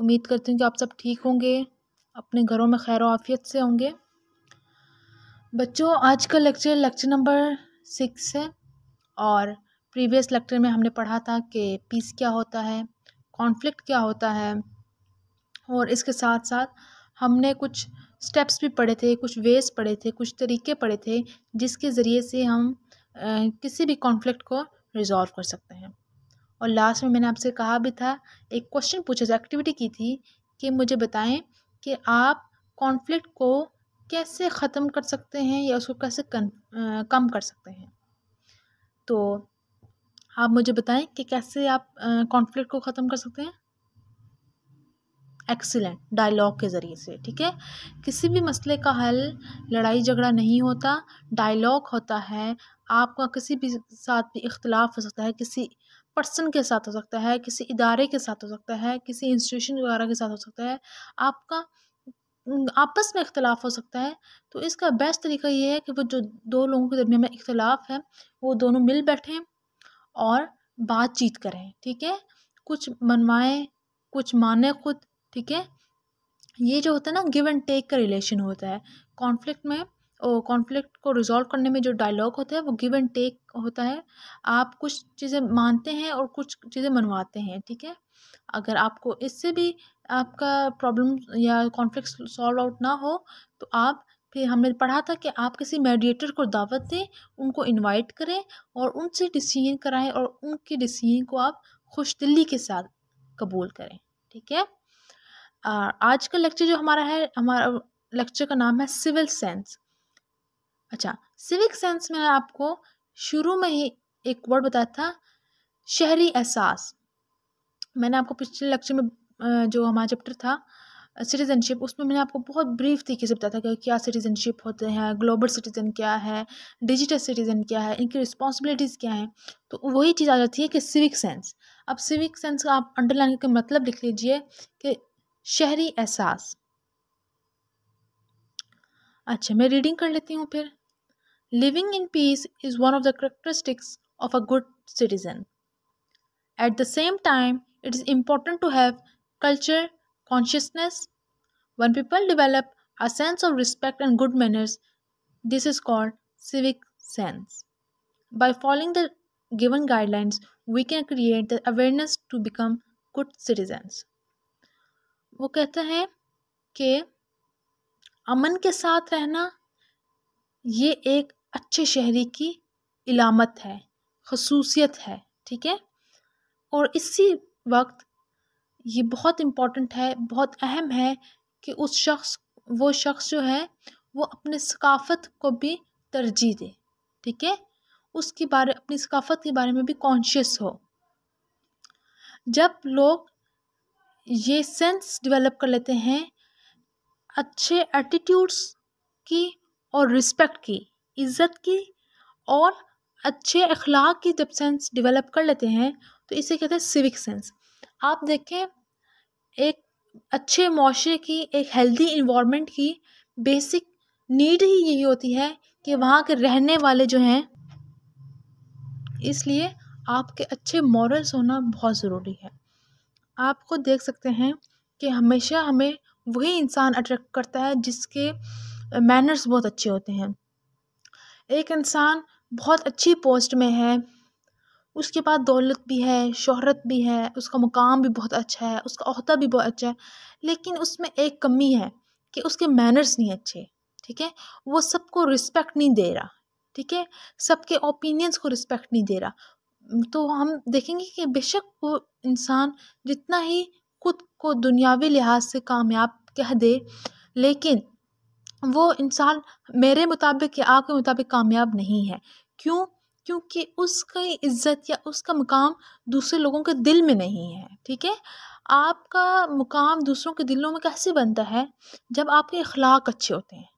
उम्मीद करती हूँ कि आप सब ठीक होंगे अपने घरों में खैर आफियत से होंगे बच्चों आज का लेक्चर लेक्चर नंबर सिक्स है और प्रीवियस लेक्चर में हमने पढ़ा था कि पीस क्या होता है कॉन्फ्लिक्ट क्या होता है और इसके साथ साथ हमने कुछ स्टेप्स भी पढ़े थे कुछ वेज पढ़े थे कुछ तरीके पढ़े थे जिसके ज़रिए से हम किसी भी कॉन्फ्लिक्ट को रिज़ॉल्व कर सकते हैं और लास्ट में मैंने आपसे कहा भी था एक क्वेश्चन पूछा था एक्टिविटी की थी कि मुझे बताएं कि आप कॉन्फ्लिक्ट को कैसे ख़त्म कर सकते हैं या उसको कैसे कन, आ, कम कर सकते हैं तो आप मुझे बताएं कि कैसे आप कॉन्फ्लिक्ट को ख़त्म कर सकते हैं एक्सीलेंट डायलॉग के ज़रिए से ठीक है किसी भी मसले का हल लड़ाई झगड़ा नहीं होता डायलॉग होता है आपका किसी भी साथ भी इख्तलाफ हो सकता है किसी पर्सन के साथ हो सकता है किसी इदारे के साथ हो सकता है किसी इंस्टीट्यूशन वगैरह के साथ हो सकता है आपका आपस में इख्तलाफ हो सकता है तो इसका बेस्ट तरीका ये है कि वो जो दो लोगों के दरमियान में इख्तलाफ है वो दोनों मिल बैठें और बातचीत करें ठीक है कुछ मनवाएं कुछ माने खुद ठीक है ये जो होता है ना गिव एंड टेक का रिलेशन होता है कॉन्फ्लिक्ट में कॉन्फ्लिक्ट को रिज़ॉल्व करने में जो डायलॉग होता है वो गिव एंड टेक होता है आप कुछ चीज़ें मानते हैं और कुछ चीज़ें मनवाते हैं ठीक है अगर आपको इससे भी आपका प्रॉब्लम या कॉन्फ्लिक्ट सॉल्व आउट ना हो तो आप फिर हमने पढ़ा था कि आप किसी मेडिएटर को दावत दें उनको इनवाइट करें और उनसे डिसीजन कराएं और उनके डिसीजन को आप खुश दिल्ली के साथ कबूल करें ठीक है आज का लेक्चर जो हमारा है हमारा लेक्चर का नाम है सिविल सेंस अच्छा सिविक सेंस में आपको शुरू में ही एक वर्ड बताया था शहरी एहसास मैंने आपको पिछले लेक्चर में जो हमारा चैप्टर था सिटीज़नशिप उसमें मैंने आपको बहुत ब्रीफ तरीके से बताया था कि क्या सिटीज़नशिप होते हैं ग्लोबल सिटीज़न क्या है डिजिटल सिटीज़न क्या है इनकी रिस्पॉन्सिबिलिटीज़ क्या हैं तो वही चीज़ आ जाती है कि सिविक सेंस अब सिविक सेंस का आप अंडरलाइन का मतलब लिख लीजिए कि शहरी एहसास अच्छा मैं रीडिंग कर लेती हूँ फिर Living in peace is one of the characteristics of a good citizen. At the same time, it is important to have culture consciousness. When people develop a sense of respect and good manners, this is called civic sense. By following the given guidelines, we can create the awareness to become good citizens. वो कहते हैं कि अमन के साथ रहना ये एक अच्छे शहरी की इलामत है खसूसियत है ठीक है और इसी वक्त ये बहुत इम्पॉर्टेंट है बहुत अहम है कि उस शख्स वो शख्स जो है वो अपने सकाफ़त को भी तरजीह दे ठीक है उसके बारे अपनी सकाफ़त के बारे में भी कॉन्शियस हो जब लोग ये सेंस डेवलप कर लेते हैं अच्छे एटीट्यूड्स की और रिस्पेक्ट की इज़्ज़त की और अच्छे अखलाक की जब सेंस डेवलप कर लेते हैं तो इसे कहते हैं सिविक सेंस आप देखें एक अच्छे माशरे की एक हेल्दी इन्वामेंट की बेसिक नीड ही यही होती है कि वहाँ के रहने वाले जो हैं इसलिए आपके अच्छे मॉरल्स होना बहुत ज़रूरी है आप खुद देख सकते हैं कि हमेशा हमें वही इंसान अट्रैक्ट करता है जिसके मैनर्स बहुत अच्छे होते हैं एक इंसान बहुत अच्छी पोस्ट में है उसके पास दौलत भी है शोहरत भी है उसका मुकाम भी बहुत अच्छा है उसका अहदा भी बहुत अच्छा है लेकिन उसमें एक कमी है कि उसके मैनर्स नहीं अच्छे ठीक है वो सबको रिस्पेक्ट नहीं दे रहा ठीक है सबके ओपिनियंस को रिस्पेक्ट नहीं दे रहा तो हम देखेंगे कि बेशक वो इंसान जितना ही खुद को दुनियावी लिहाज से कामयाब कह दे लेकिन वो इंसान मेरे मुताबिक या आपके मुताबिक कामयाब नहीं है क्यों क्योंकि उसकी इज़्ज़त या उसका मुकाम दूसरे लोगों के दिल में नहीं है ठीक है आपका मुकाम दूसरों के दिलों में कैसे बनता है जब आपके अखलाक अच्छे होते हैं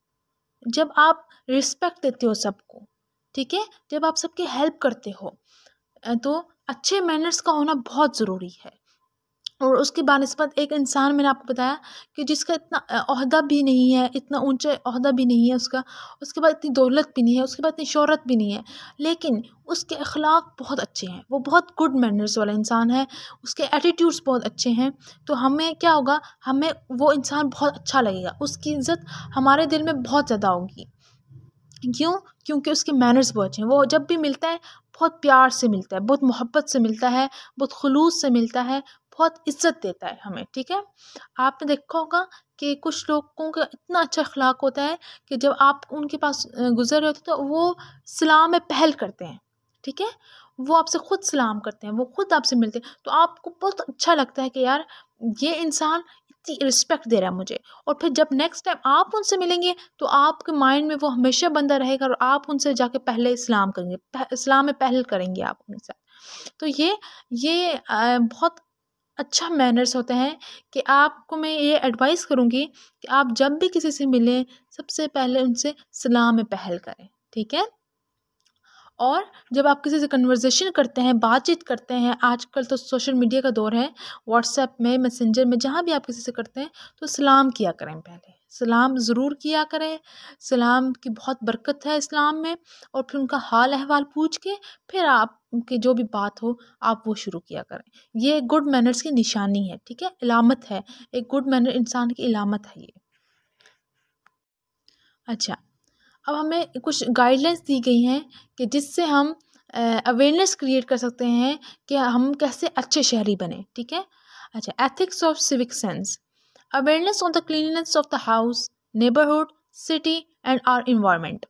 जब आप रिस्पेक्ट देते हो सबको ठीक है जब आप सबकी हेल्प करते हो तो अच्छे मैनर्स का होना बहुत ज़रूरी है और उसके बानस्बत एक इंसान मैंने आपको बताया कि जिसका इतना अहदा भी नहीं है इतना ऊँचा अहदा भी नहीं है उसका उसके बाद इतनी दौलत भी नहीं है उसके बाद इतनी शहरत भी नहीं है लेकिन उसके अखलाक बहुत अच्छे हैं वो बहुत गुड मैनर्स वाला इंसान है उसके एटीट्यूड्स बहुत अच्छे हैं तो हमें क्या होगा हमें वो इंसान बहुत अच्छा लगेगा उसकी इज़्ज़त हमारे दिल में बहुत ज़्यादा होगी क्यों क्योंकि उसके मैनर्स बहुत अच्छे हैं वो जब भी मिलता है बहुत प्यार से मिलता है बहुत मोहब्बत से मिलता है बहुत खलूस से मिलता है बहुत इज्जत देता है हमें ठीक है आपने देखा होगा कि कुछ लोगों का इतना अच्छा अखलाक होता है कि जब आप उनके पास गुजर रहे होते तो वो सलाम में पहल करते हैं ठीक है वो आपसे ख़ुद सलाम करते हैं वो ख़ुद आपसे मिलते हैं तो आपको बहुत अच्छा लगता है कि यार ये इंसान इतनी रिस्पेक्ट दे रहा है मुझे और फिर जब नेक्स्ट टाइम आप उनसे मिलेंगे तो आपके माइंड में वो हमेशा बंदा रहेगा और आप उनसे जाके पहले इस्लाम करेंगे इस्लाम में पहल करेंगे आप उनके साथ तो ये ये बहुत अच्छा मैनर्स होते हैं कि आपको मैं ये एडवाइस करूँगी कि आप जब भी किसी से मिलें सबसे पहले उनसे सलाम में पहल करें ठीक है और जब आप किसी से कन्वर्जेशन करते हैं बातचीत करते हैं आजकल तो सोशल मीडिया का दौर है व्हाट्सएप में मैसेंजर में जहाँ भी आप किसी से करते हैं तो सलाम किया करें पहले सलाम ज़रूर किया करें सलाम की बहुत बरकत है इस्लाम में और फिर उनका हाल अहवाल पूछ के फिर आप की जो भी बात हो आप वो शुरू किया करें ये गुड मैनर्स की निशानी है ठीक है इलामत है एक गुड मैनर इंसान की इलामत है ये अच्छा अब हमें कुछ गाइडलाइंस दी गई हैं कि जिससे हम अवेयरनेस क्रिएट कर सकते हैं कि हम कैसे अच्छे शहरी बने ठीक है अच्छा ethics of civic sense awareness on the cleanness of the house neighbourhood city and our environment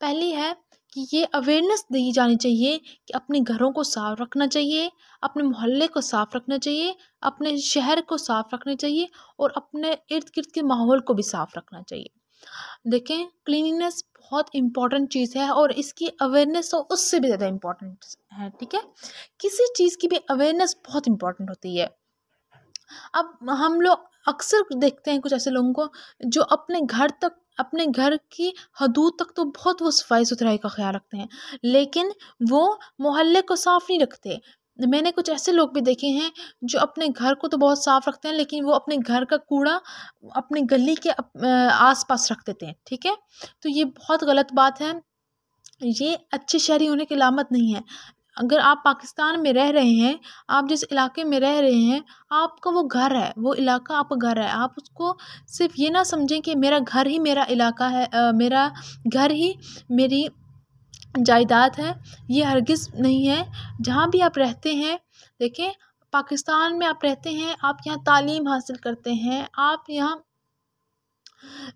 पहली है कि ये अवेयरनेस दी जानी चाहिए कि अपने घरों को साफ रखना चाहिए अपने मोहल्ले को साफ रखना चाहिए अपने शहर को साफ रखना चाहिए और अपने इर्द गिर्द के माहौल को भी साफ रखना चाहिए देखें क्लीनिनेस बहुत इंपॉर्टेंट चीज़ है और इसकी अवेयरनेस तो उससे भी ज़्यादा इम्पॉर्टेंट है ठीक है किसी चीज़ की भी अवेयरनेस बहुत इम्पॉर्टेंट होती है अब हम लोग अक्सर देखते हैं कुछ ऐसे लोगों को जो अपने घर तक अपने घर की हदूद तक तो बहुत वो सफाई सुथराई का ख्याल रखते हैं लेकिन वो मोहल्ले को साफ़ नहीं रखते मैंने कुछ ऐसे लोग भी देखे हैं जो अपने घर को तो बहुत साफ़ रखते हैं लेकिन वो अपने घर का कूड़ा अपने गली के आस पास रख देते हैं ठीक है तो ये बहुत गलत बात है ये अच्छे शहरी होने की लामत नहीं है अगर आप पाकिस्तान में रह रहे हैं आप जिस इलाक़े में रह रहे हैं आपका वो घर है वो इलाक़ा आपका घर है आप उसको सिर्फ ये ना समझें कि मेरा घर ही मेरा इलाक़ा है मेरा घर ही मेरी जायदाद है ये हरगिज़ नहीं है जहाँ भी आप रहते हैं देखें पाकिस्तान में आप रहते हैं आप यहाँ तालीम हासिल करते हैं आप यहाँ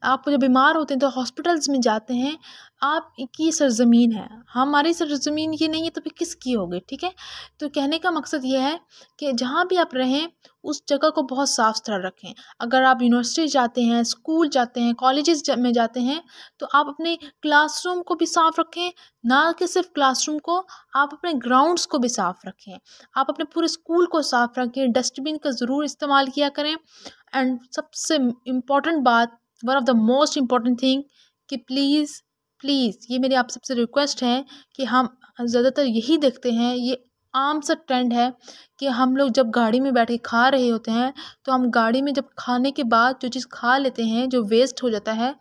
आप जब बीमार होते हैं तो हॉस्पिटल्स में जाते हैं आप की सरज़मीन है हमारी सरज़मीन ये नहीं है तो फिर किसकी होगी ठीक है तो कहने का मकसद ये है कि जहाँ भी आप रहें उस जगह को बहुत साफ़ सुथरा रखें अगर आप यूनिवर्सिटी जाते हैं स्कूल जाते हैं कॉलेजेस में जाते हैं तो आप अपने क्लासरूम को भी साफ़ रखें ना कि सिर्फ क्लासरूम को आप अपने ग्राउंड्स को भी साफ़ रखें आप अपने पूरे स्कूल को साफ़ रखें डस्टबिन का ज़रूर इस्तेमाल किया करें एंड सबसे इम्पॉर्टेंट बात one of the most important thing कि प्लीज़ प्लीज़ ये मेरी आप सबसे रिक्वेस्ट है कि हम ज़्यादातर यही देखते हैं ये आम सा ट्रेंड है कि हम लोग जब गाड़ी में बैठ के खा रहे होते हैं तो हम गाड़ी में जब खाने के बाद जो चीज़ खा लेते हैं जो वेस्ट हो जाता है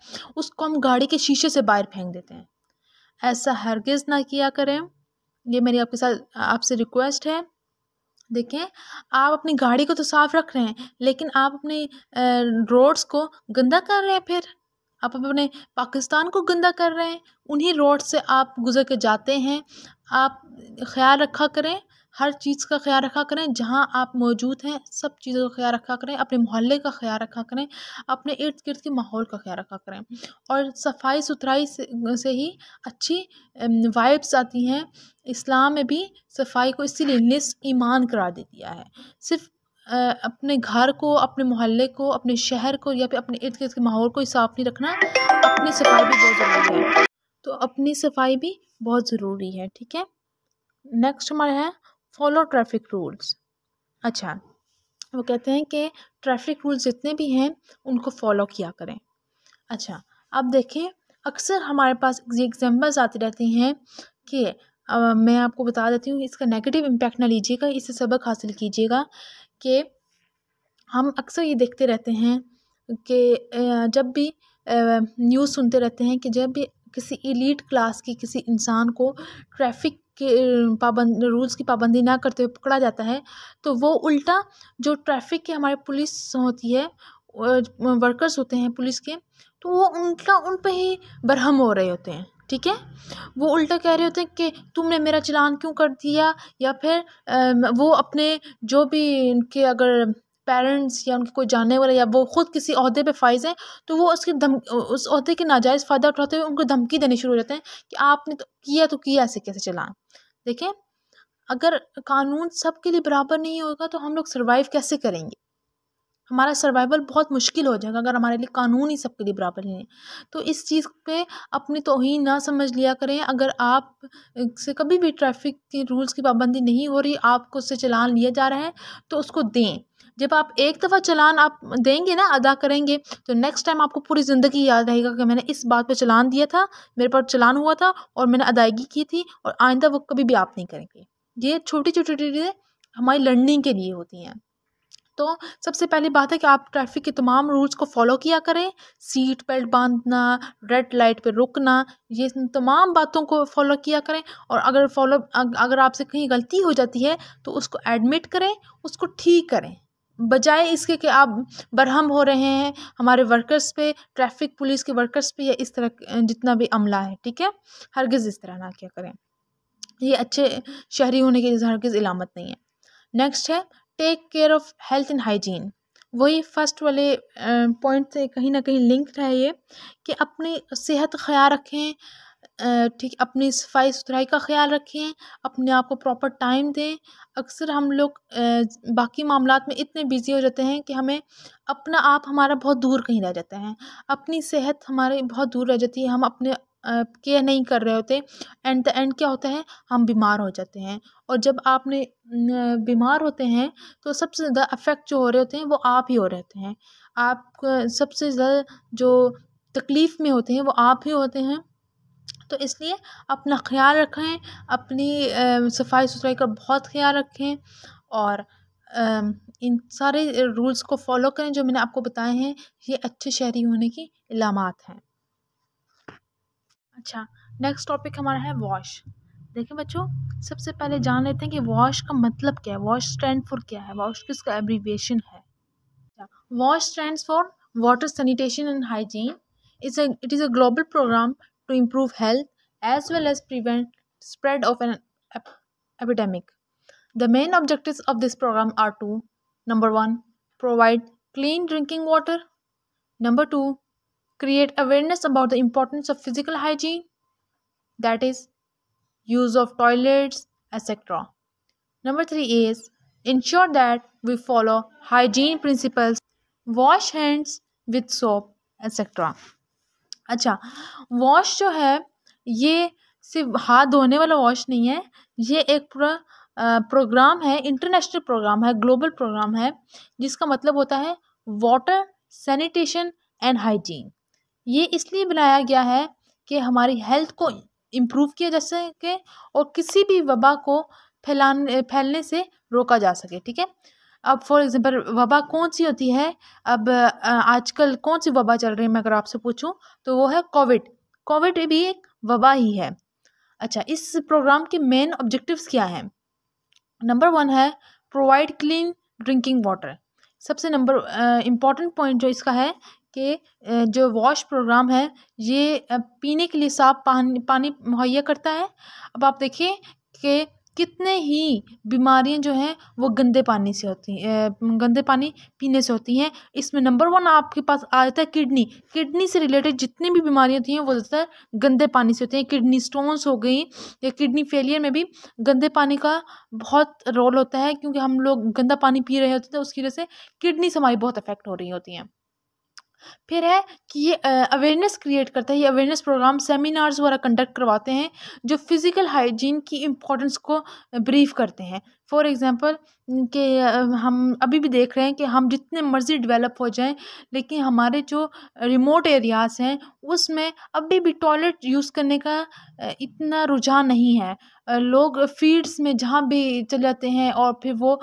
उसको हम गाड़ी के शीशे से बाहर फेंक देते हैं ऐसा हरगिज़ ना किया करें ये मेरी आपके साथ आपसे रिक्वेस्ट है देखें आप अपनी गाड़ी को तो साफ़ रख रहे हैं लेकिन आप अपने रोड्स को गंदा कर रहे हैं फिर आप अपने पाकिस्तान को गंदा कर रहे हैं उन्हीं रोड से आप गुज़र के जाते हैं आप ख्याल रखा करें हर चीज़ का ख्याल रखा करें जहाँ आप मौजूद हैं सब चीज़ों का ख्याल रखा करें अपने मोहल्ले का ख्याल रखा करें अपने इर्द गिर्द के माहौल का ख्याल रखा करें और सफाई सुथराई से, से ही अच्छी वाइब्स आती हैं इस्लाम में भी सफाई को इसीलिए निस ईमान करार दे दिया है सिर्फ अपने घर को अपने मोहल्ले को अपने शहर को या फिर अपने इर्द गिर्द के माहौल को ही साफ़ नहीं रखना अपनी सफाई भी बहुत ज़रूरी है तो अपनी सफाई भी बहुत ज़रूरी है ठीक है नेक्स्ट हमारा है फॉलो ट्रैफिक रूल्स अच्छा वो कहते हैं कि ट्रैफिक रूल्स जितने भी हैं उनको फॉलो किया करें अच्छा अब देखिए अक्सर हमारे पास एग्जाम्पल्स आती रहती हैं कि मैं आपको बता देती हूँ इसका नेगेटिव इम्पैक्ट ना लीजिएगा इससे सबक हासिल कीजिएगा कि हम अक्सर ये देखते रहते हैं कि जब भी न्यूज़ सुनते रहते हैं कि जब भी किसी इलीट क्लास की किसी इंसान को ट्रैफिक के पाबंद रूल्स की पाबंदी ना करते हुए पकड़ा जाता है तो वो उल्टा जो ट्रैफिक के हमारे पुलिस होती है वर्कर्स होते हैं पुलिस के तो वो उनका उन पर ही बरहम हो रहे होते हैं ठीक है वो उल्टा कह रहे होते हैं कि तुमने मेरा चलान क्यों कर दिया या फिर वो अपने जो भी उनके अगर पेरेंट्स या उनके कोई जानने वाले या वो ख़ुद किसी अहदे पे फाइज हैं तो वो उसके धम उस अहदे के नाजायज़ फ़ायदा उठाते हुए उनको धमकी देने शुरू हो जाते हैं कि आपने तो किया तो किया ऐसे कैसे चलान देखें अगर कानून सबके लिए बराबर नहीं होगा तो हम लोग सर्वाइव कैसे करेंगे हमारा सर्वाइवल बहुत मुश्किल हो जाएगा अगर हमारे लिए कानून ही सबके लिए बराबर नहीं है तो इस चीज़ पे अपनी तोहही ना समझ लिया करें अगर आप से कभी भी ट्रैफिक के रूल्स की पाबंदी नहीं हो रही आपको उससे चलान लिया जा रहा है तो उसको दें जब आप एक दफ़ा चलान आप देंगे ना अदा करेंगे तो नेक्स्ट टाइम आपको पूरी ज़िंदगी याद रहेगा कि मैंने इस बात पर चलान दिया था मेरे पर चलान हुआ था और मैंने अदायगी की थी और आइंदा वो कभी भी आप नहीं करेंगे ये छोटी छोटी चीज़ें हमारी लर्निंग के लिए होती हैं तो सबसे पहली बात है कि आप ट्रैफिक के तमाम रूल्स को फॉलो किया करें सीट बेल्ट बांधना रेड लाइट पर रुकना ये तमाम बातों को फॉलो किया करें और अगर फॉलो अगर आपसे कहीं गलती हो जाती है तो उसको एडमिट करें उसको ठीक करें बजाय इसके कि आप बरहम हो रहे हैं हमारे वर्कर्स पे ट्रैफिक पुलिस के वर्कर्स पे या इस तरह जितना भी अमला है ठीक है हरगिज़ इस तरह ना किया करें ये अच्छे शहरी होने की हरगिज़ इलामत नहीं है नेक्स्ट है take care of health and hygiene वही फर्स्ट वाले पॉइंट से कहीं ना कहीं लिंक है ये कि अपनी सेहत ख्याल रखें ठीक अपनी सफाई सुथराई का ख्याल रखें अपने आप को प्रॉपर टाइम दें अक्सर हम लोग बाकी मामला में इतने बिजी हो जाते हैं कि हमें अपना आप हमारा बहुत दूर कहीं रह जाता है अपनी सेहत हमारे बहुत दूर रह जाती है हम अपने केयर नहीं कर रहे होते एंड द एंड क्या होता है हम बीमार हो जाते हैं और जब आपने बीमार होते हैं तो सबसे ज़्यादा अफेक्ट जो हो रहे होते हैं वो आप ही हो रहते हैं आप सबसे ज़्यादा जो तकलीफ़ में होते हैं वो आप ही होते हैं तो इसलिए अपना ख्याल रखें अपनी सफाई सुथराई का बहुत ख्याल रखें और इन सारे रूल्स को फॉलो करें जो मैंने आपको बताए हैं ये अच्छे शहरी होने की इलामत हैं अच्छा नेक्स्ट टॉपिक हमारा है वॉश देखें बच्चों सबसे पहले जान लेते हैं कि वॉश का मतलब क्या है वॉश स्टैंड फॉर क्या है वॉश किसका एब्रीविएशन है wash stand for water sanitation and hygiene is it is a global programme to improve health as well as prevent spread of an epidemic the main objective of this programme are two number one provide clean drinking water number two create awareness about the importance of physical hygiene that is use of toilets etc number 3 is ensure that we follow hygiene principles wash hands with soap etc अच्छा wash जो है ये सिर्फ हाथ धोने वाला wash नहीं है ये एक पूरा प्रोग्राम है इंटरनेशनल प्रोग्राम है ग्लोबल प्रोग्राम है जिसका मतलब होता है वाटर सैनिटेशन एंड हाइजीन ये इसलिए बनाया गया है कि हमारी हेल्थ को इम्प्रूव किया जा सके और किसी भी वबा को फैलाने फैलने से रोका जा सके ठीक है अब फॉर एग्ज़ाम्पल वबा कौन सी होती है अब आजकल कौन सी वबा चल रही है मैं अगर आपसे पूछूं तो वो है कोविड कोविड भी एक वबा ही है अच्छा इस प्रोग्राम के मेन ऑब्जेक्टिव्स क्या हैं नंबर वन है प्रोवाइड क्लीन ड्रिंकिंग वाटर सबसे नंबर इम्पॉर्टेंट पॉइंट जो इसका है के जो वॉश प्रोग्राम है ये पीने के लिए साफ पानी पानी मुहैया करता है अब आप देखिए कि कितने ही बीमारियां जो हैं वो गंदे पानी से होती हैं गंदे पानी पीने से होती हैं इसमें नंबर वन आपके पास आ जाता है किडनी किडनी से रिलेटेड जितनी भी बीमारियां होती हैं वो ज़्यादातर गंदे पानी से होती हैं किडनी स्टोन्स हो गई या किडनी फेलियर में भी गंदे पानी का बहुत रोल होता है क्योंकि हम लोग गंदा पानी पी रहे होते तो उसकी वजह से किडनी से हमारी बहुत अफेक्ट हो रही होती हैं फिर है कि ये अवेयरनेस क्रिएट करता है ये अवेयरनेस प्रोग्राम सेमिनार्स वगैरह कंडक्ट करवाते हैं जो फिज़िकल हाइजीन की इम्पोर्टेंस को ब्रीफ करते हैं फॉर एग्ज़ाम्पल कि हम अभी भी देख रहे हैं कि हम जितने मर्ज़ी डेवलप हो जाएं लेकिन हमारे जो रिमोट एरियाज़ हैं उसमें अभी भी टॉयलेट यूज़ करने का इतना रुझान नहीं है लोग फील्ड्स में जहाँ भी चले जाते हैं और फिर वो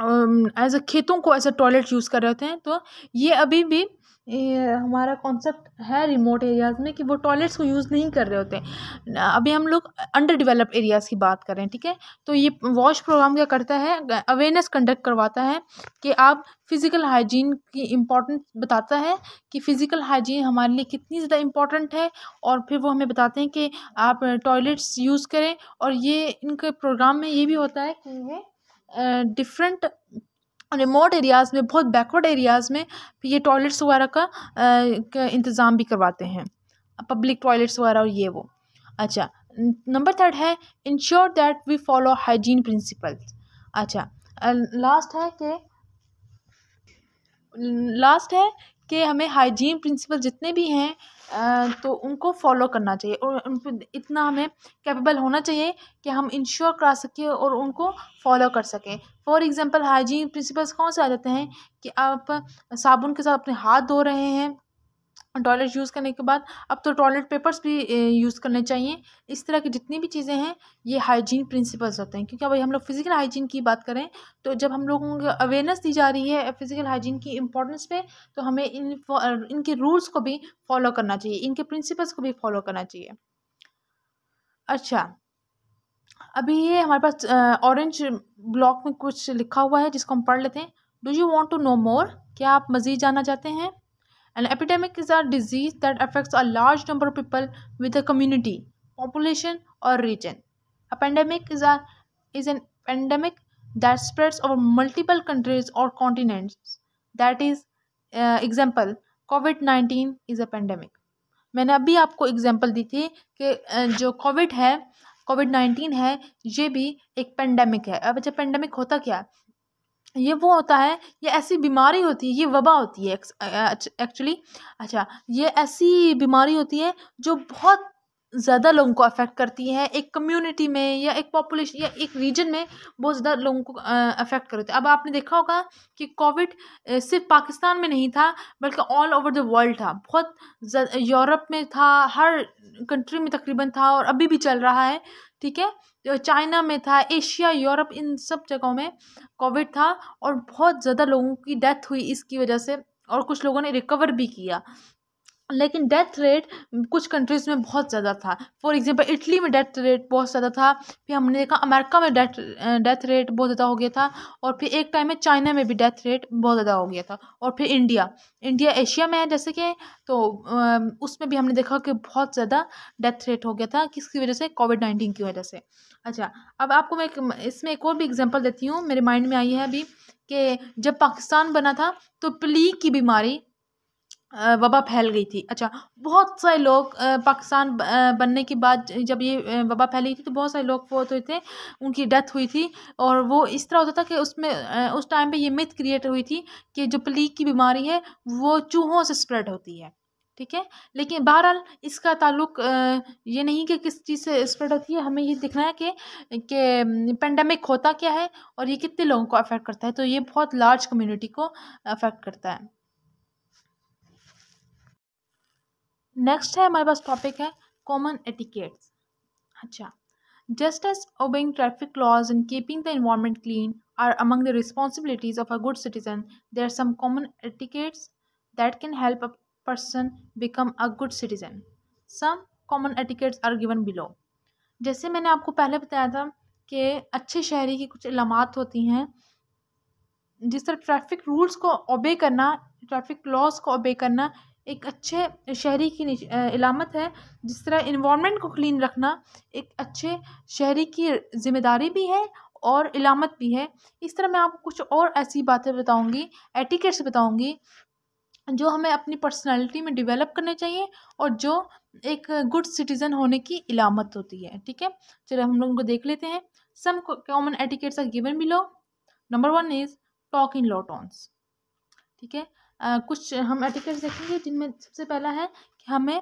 एज अ खेतों को एज अ टॉयलेट यूज़ कर रहे होते हैं तो ये अभी भी हमारा कॉन्सेप्ट है रिमोट एरियाज़ में कि वो टॉयलेट्स को यूज़ नहीं कर रहे होते अभी हम लोग अंडर डेवलप्ड एरियाज़ की बात करें ठीक है तो ये वॉश प्रोग्राम क्या करता है अवेयरनेस कंडक्ट करवाता है कि आप फ़िज़िकल हाइजीन की इम्पोर्टेंस बताता है कि फ़िज़िकल हाइजीन हमारे लिए कितनी ज़्यादा इम्पॉर्टेंट है और फिर वो हमें बताते हैं कि आप टॉयलेट्स यूज़ करें और ये इनके प्रोग्राम में ये भी होता है कि ये डिफरेंट रिमोट एरियाज़ में बहुत बैकवर्ड एरियाज़ में ये टॉयलेट्स वगैरह का, इंतज़ाम भी करवाते हैं पब्लिक टॉयलेट्स वगैरह और ये वो अच्छा नंबर थर्ड है ensure that we follow hygiene principles अच्छा लास्ट है कि लास्ट है कि हमें हाइजीन प्रिंसिपल जितने भी हैं तो उनको फॉलो करना चाहिए और इतना हमें कैपेबल होना चाहिए कि हम इंश्योर करा सकें और उनको फॉलो कर सकें फॉर एग्ज़ाम्पल हाइजीन प्रिंसिपल्स कौन से आ जाते हैं कि आप साबुन के साथ अपने हाथ धो रहे हैं टॉयलेट यूज़ करने के बाद अब तो टॉयलेट पेपर्स भी यूज़ करने चाहिए इस तरह की जितनी भी चीज़ें हैं ये हाइजीन प्रिंसिपल्स होते हैं क्योंकि अब हम लोग फिज़िकल हाइजीन की बात करें तो जब हम लोगों को अवेयरनेस दी जा रही है फिज़िकल हाइजीन की इंपॉर्टेंस पे तो हमें इन इनके रूल्स को भी फॉलो करना चाहिए इनके प्रिंसिपल्स को भी फॉलो करना चाहिए अच्छा अभी ये हमारे पास ऑरेंज ब्लॉक में कुछ लिखा हुआ है जिसको हम पढ़ लेते हैं do you want to know more क्या आप मज़ीद जानना चाहते हैं An epidemic is a disease that affects a large number of people with a community, population or region. A pandemic is a is an pandemic that spreads over multiple countries or continents. That is uh, example COVID nineteen is a pandemic मैंने अभी आपको example दी थी कि जो Covid है Covid nineteen है ये भी एक पेंडेमिक है अब अच्छा पेंडेमिक होता क्या ये वो होता है ये ऐसी बीमारी होती है ये वबा होती है एक्चुअली अच्छा ये ऐसी बीमारी होती है जो बहुत ज़्यादा लोगों को अफेक्ट करती है एक कम्युनिटी में या एक पॉपुलेशन या एक रीजन में बहुत ज़्यादा लोगों को अफेक्ट करती है अब आपने देखा होगा कि कोविड सिर्फ पाकिस्तान में नहीं था बल्कि ऑल ओवर द वर्ल्ड था बहुत यूरोप में था हर कंट्री में तकरीबन था और अभी भी चल रहा है ठीक है चाइना में था एशिया यूरोप इन सब जगहों में कोविड था और बहुत ज़्यादा लोगों की डेथ हुई इसकी वजह से और कुछ लोगों ने रिकवर भी किया लेकिन डेथ रेट कुछ कंट्रीज़ में बहुत ज़्यादा था फॉर एग्ज़ाम्पल इटली में डेथ रेट बहुत ज़्यादा था फिर हमने देखा अमेरिका में डेथ डेथ रेट बहुत ज़्यादा हो गया था और फिर एक टाइम में चाइना में भी डेथ रेट बहुत ज़्यादा हो गया था और फिर इंडिया इंडिया एशिया में है जैसे कि तो उसमें भी हमने देखा कि बहुत ज़्यादा डेथ रेट हो गया था किसकी वजह से कोविड नाइन्टीन की वजह से अच्छा अब आपको मैं एक इसमें एक और भी एग्जाम्पल देती हूँ मेरे माइंड में आई है अभी कि जब पाकिस्तान बना था तो प्लीग की बीमारी वबा फैल गई थी अच्छा बहुत सारे लोग पाकिस्तान बनने के बाद जब ये वबा फैली थी तो बहुत सारे लोग फौत हुए थे उनकी डेथ हुई थी और वो इस तरह होता था कि उसमें उस टाइम पे ये मिथ क्रिएट हुई थी कि जो प्लीग की बीमारी है वो चूहों से स्प्रेड होती है ठीक है लेकिन बहरहाल इसका ताल्लुक ये नहीं कि किस चीज़ से स्प्रेड होती है हमें ये दिखना है कि कि पेंडेमिक होता क्या है और ये कितने लोगों को अफेक्ट करता है तो ये बहुत लार्ज कम्युनिटी को अफेक्ट करता है नेक्स्ट है हमारे पास टॉपिक है कॉमन एटिकेट्स अच्छा just as obeying traffic laws and keeping the environment clean are among the responsibilities of a good citizen they are some common etiquettes that can help a person become a good citizen some common etiquettes are given below जैसे मैंने आपको पहले बताया था कि अच्छे शहरी की कुछ इलामत होती हैं जिस तरह ट्रैफिक रूल्स को ओबे करना ट्रैफिक लॉज को ओबे करना एक अच्छे शहरी की इलामत है जिस तरह इन्वामेंट को क्लीन रखना एक अच्छे शहरी की ज़िम्मेदारी भी है और इलामत भी है इस तरह मैं आपको कुछ और ऐसी बातें बताऊंगी एटिकेट्स बताऊंगी जो हमें अपनी पर्सनालिटी में डेवलप करने चाहिए और जो एक गुड सिटीज़न होने की इलामत होती है ठीक है चलो हम लोग उनको देख लेते हैं some common etiquettes are given below number one is talk in low ठीक है कुछ हम एटिकेट्स देखेंगे जिनमें सबसे पहला है कि हमें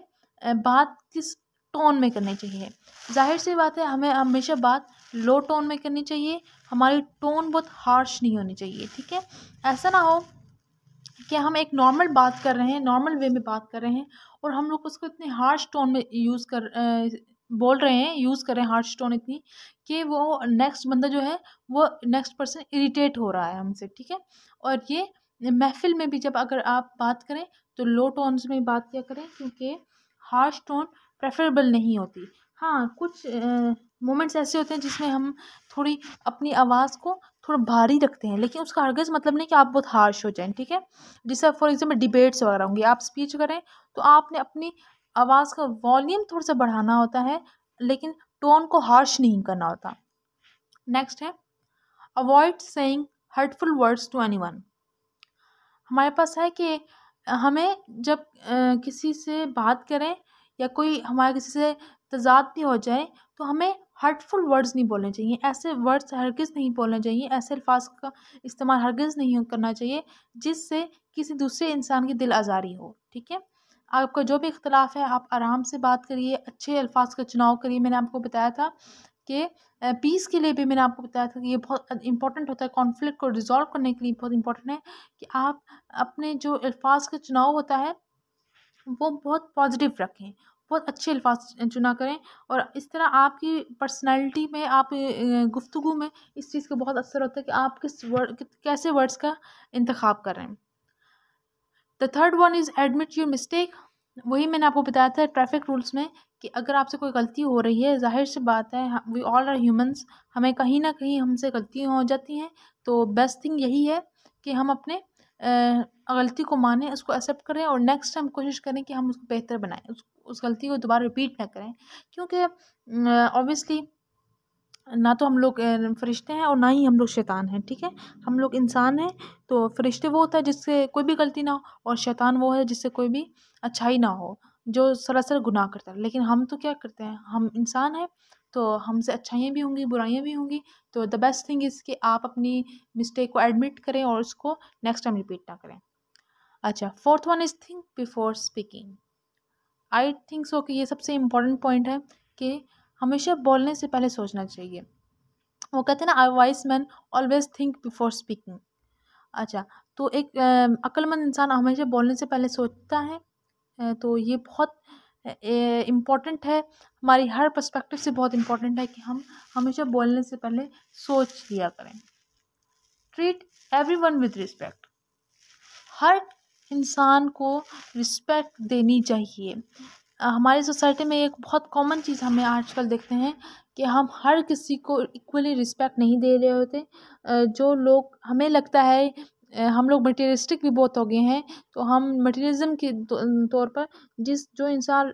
बात किस टोन में करनी चाहिए जाहिर सी बात है हमें हमेशा बात लो टोन में करनी चाहिए हमारी टोन बहुत हार्श नहीं होनी चाहिए ठीक है ऐसा ना हो कि हम एक नॉर्मल बात कर रहे हैं नॉर्मल वे में बात कर रहे हैं और हम लोग उसको इतने हार्श टोन में यूज़ कर आ, बोल रहे हैं यूज़ कर रहे हैं हार्श टोन इतनी कि वो नेक्स्ट बंदा जो है वो नेक्स्ट पर्सन इरीटेट हो रहा है हमसे ठीक है और ये महफ़िल में भी जब अगर आप बात करें तो लो टोन्स में बात किया करें क्योंकि हार्श टोन प्रेफरेबल नहीं होती हाँ कुछ मोमेंट्स ऐसे होते हैं जिसमें हम थोड़ी अपनी आवाज़ को थोड़ा भारी रखते हैं लेकिन उसका हरगज़ मतलब नहीं कि आप बहुत हार्श हो जाएं ठीक है जैसे फॉर एग्जांपल डिबेट्स वगैरह होंगे आप स्पीच करें तो आपने अपनी आवाज़ का वॉल्यूम थोड़ा सा बढ़ाना होता है लेकिन टोन को हार्श नहीं करना होता नेक्स्ट है avoid saying hurtful words to any हमारे पास है कि हमें जब किसी से बात करें या कोई हमारे किसी से तज़ाद भी हो जाए तो हमें हर्टफुल वर्ड्स नहीं बोलने चाहिए ऐसे वर्ड्स हरगिज़ नहीं बोलने चाहिए ऐसे अल्फाज का इस्तेमाल हरगिज़ नहीं करना चाहिए जिससे किसी दूसरे इंसान की दिल आज़ारी हो ठीक है आपका जो भी इख्तलाफ है आप आराम से बात करिए अच्छे अल्फाज का चुनाव करिए मैंने आपको बताया था के पीस के लिए भी मैंने आपको बताया था कि ये बहुत इंपॉर्टेंट होता है कॉन्फ्लिक्ट को रिजॉल्व करने के लिए बहुत इंपॉर्टेंट है कि आप अपने जो अल्फाज का चुनाव होता है वो बहुत पॉजिटिव रखें बहुत अच्छे अल्फाज चुना करें और इस तरह आपकी पर्सनैलिटी में आप गुफ्तु में इस चीज़ का बहुत असर होता है कि आप किस वर्ड कैसे वर्ड्स का इंतखब करें the third one is admit your mistake वही मैंने आपको बताया था ट्रैफिक रूल्स में कि अगर आपसे कोई गलती हो रही है जाहिर सी बात है वी ऑल आर ह्यूमंस हमें कहीं ना कहीं हमसे गलतियाँ हो जाती हैं तो बेस्ट थिंग यही है कि हम अपने गलती को माने उसको एक्सेप्ट करें और नेक्स्ट टाइम कोशिश करें कि हम उसको बेहतर बनाएं उस उस गलती को दोबारा रिपीट ना करें क्योंकि ऑब्वियसली ना तो हम लोग फ़रिश्ते हैं और ना ही हम लोग शैतान हैं ठीक है हम लोग इंसान हैं तो फ़रिश्ते वो होता है जिससे कोई भी गलती ना हो और शैतान वो है जिससे कोई भी अच्छाई ना हो जो सरासर गुनाह करता है लेकिन हम तो क्या करते हैं हम इंसान हैं तो हमसे अच्छाइयाँ भी होंगी बुराइयाँ भी होंगी तो द बेस्ट थिंग इज़ कि आप अपनी मिस्टेक को एडमिट करें और उसको नेक्स्ट टाइम रिपीट ना करें अच्छा fourth one is think before speaking I think so कि ये सबसे इम्पॉर्टेंट पॉइंट है कि हमेशा बोलने से पहले सोचना चाहिए वो कहते हैं ना a wise man always think before speaking अच्छा तो एक अक्लमंद इंसान हमेशा बोलने से पहले सोचता है तो ये बहुत इम्पॉर्टेंट है हमारी हर पर्सपेक्टिव से बहुत इम्पॉर्टेंट है कि हम हमेशा बोलने से पहले सोच लिया करें treat every one with respect हर इंसान को रिस्पेक्ट देनी चाहिए हमारी सोसाइटी में एक बहुत कॉमन चीज़ हमें आजकल देखते हैं कि हम हर किसी को इक्वली रिस्पेक्ट नहीं दे रहे होते जो लोग हमें लगता है हम लोग मटेरियलिस्टिक भी बहुत हो गए हैं तो हम मटेरियलिज्म के तौर पर जिस जो इंसान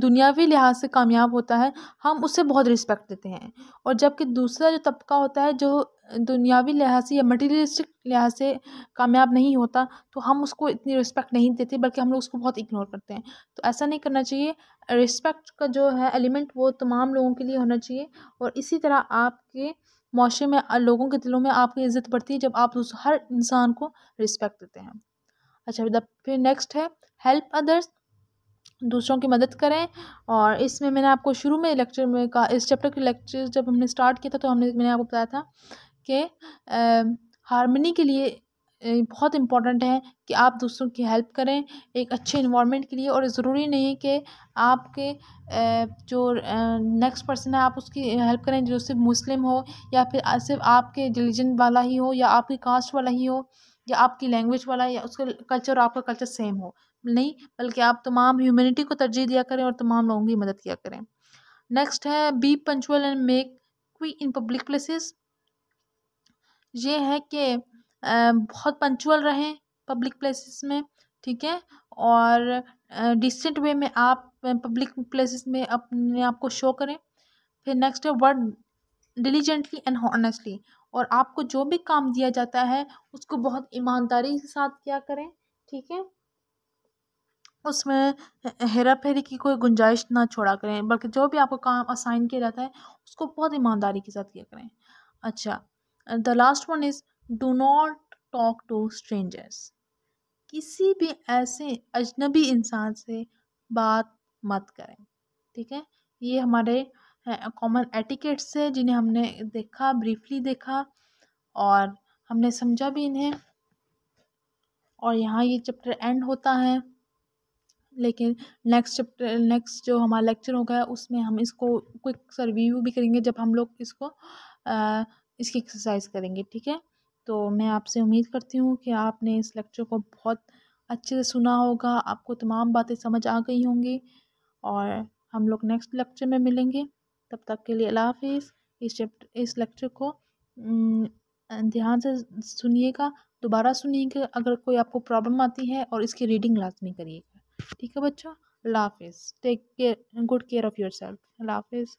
दुनियावी लिहाज से कामयाब होता है हम उसे बहुत रिस्पेक्ट देते हैं और जबकि दूसरा जो तबका होता है जो दुनियावी लिहाज से या मटीरियलिस्टिक लिहाज से कामयाब नहीं होता तो हम उसको इतनी रिस्पेक्ट नहीं देते बल्कि हम लोग उसको बहुत इग्नोर करते हैं तो ऐसा नहीं करना चाहिए रिस्पेक्ट का जो है एलिमेंट वो तमाम लोगों के लिए होना चाहिए और इसी तरह आपके माशरे में लोगों के दिलों में आपकी इज़्ज़त बढ़ती है जब आप उस हर इंसान को रिस्पेक्ट देते हैं अच्छा फिर नेक्स्ट है हेल्प अदर्स दूसरों की मदद करें और इसमें मैंने आपको शुरू में लेक्चर में का इस चैप्टर के लेक्चर जब हमने स्टार्ट किया था तो हमने मैंने आपको बताया था के हारमनी के लिए बहुत इम्पॉर्टेंट है कि आप दूसरों की हेल्प करें एक अच्छे इन्वामेंट के लिए और ज़रूरी नहीं कि आपके जो नेक्स्ट पर्सन है आप उसकी हेल्प करें जो सिर्फ मुस्लिम हो या फिर सिर्फ आपके रिलीजन वाला ही हो या आपकी कास्ट वाला ही हो या आपकी लैंग्वेज वाला या उसका कल्चर और आपका कल्चर सेम हो नहीं बल्कि आप तमाम ह्यूमनिटी को तरजीह दिया करें और तमाम लोगों की मदद किया करें नेक्स्ट है बी पंचुअल एंड मेक क्वी इन पब्लिक प्लेसेस ये है कि बहुत पंचुअल रहें पब्लिक प्लेसेस में ठीक है और डिसेंट वे में आप पब्लिक प्लेसेस में अपने आप को शो करें फिर नेक्स्ट है वर्ड डिलीजेंटली एंड हॉनेस्टली और आपको जो भी काम दिया जाता है उसको बहुत ईमानदारी के साथ किया करें ठीक है उसमें हेरा फेरी की कोई गुंजाइश ना छोड़ा करें बल्कि जो भी आपको काम असाइन किया जाता है उसको बहुत ईमानदारी के साथ किया करें अच्छा and the last one is do not talk to strangers किसी भी ऐसे अजनबी इंसान से बात मत करें ठीक है ये हमारे कॉमन एटिकेट्स है जिन्हें हमने देखा ब्रीफली देखा और हमने समझा भी इन्हें और यहाँ ये चैप्टर एंड होता है लेकिन नेक्स्ट चैप्टर नेक्स्ट जो हमारा लेक्चर होगा उसमें हम इसको क्विक रिव्यू भी करेंगे जब हम लोग इसको आ, इसकी एक्सरसाइज करेंगे ठीक है तो मैं आपसे उम्मीद करती हूँ कि आपने इस लेक्चर को बहुत अच्छे से सुना होगा आपको तमाम बातें समझ आ गई होंगी और हम लोग नेक्स्ट लेक्चर में मिलेंगे तब तक के लिए अला हाफिज़ इस चैप्टर इस लेक्चर को ध्यान से सुनिएगा दोबारा सुनिएगा अगर कोई आपको प्रॉब्लम आती है और इसकी रीडिंग लाजमी करिएगा ठीक है बच्चों अल्लाह हाफिज़ take care good care of your self अल्लाह हाफिज़